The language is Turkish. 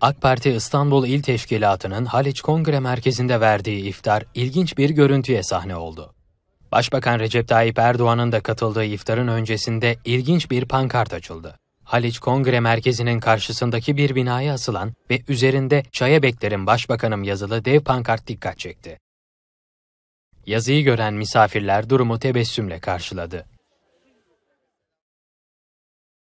AK Parti İstanbul İl Teşkilatı'nın Haliç Kongre Merkezi'nde verdiği iftar ilginç bir görüntüye sahne oldu. Başbakan Recep Tayyip Erdoğan'ın da katıldığı iftarın öncesinde ilginç bir pankart açıldı. Haliç Kongre Merkezi'nin karşısındaki bir binaya asılan ve üzerinde Çaya Beklerim Başbakanım yazılı dev pankart dikkat çekti. Yazıyı gören misafirler durumu tebessümle karşıladı.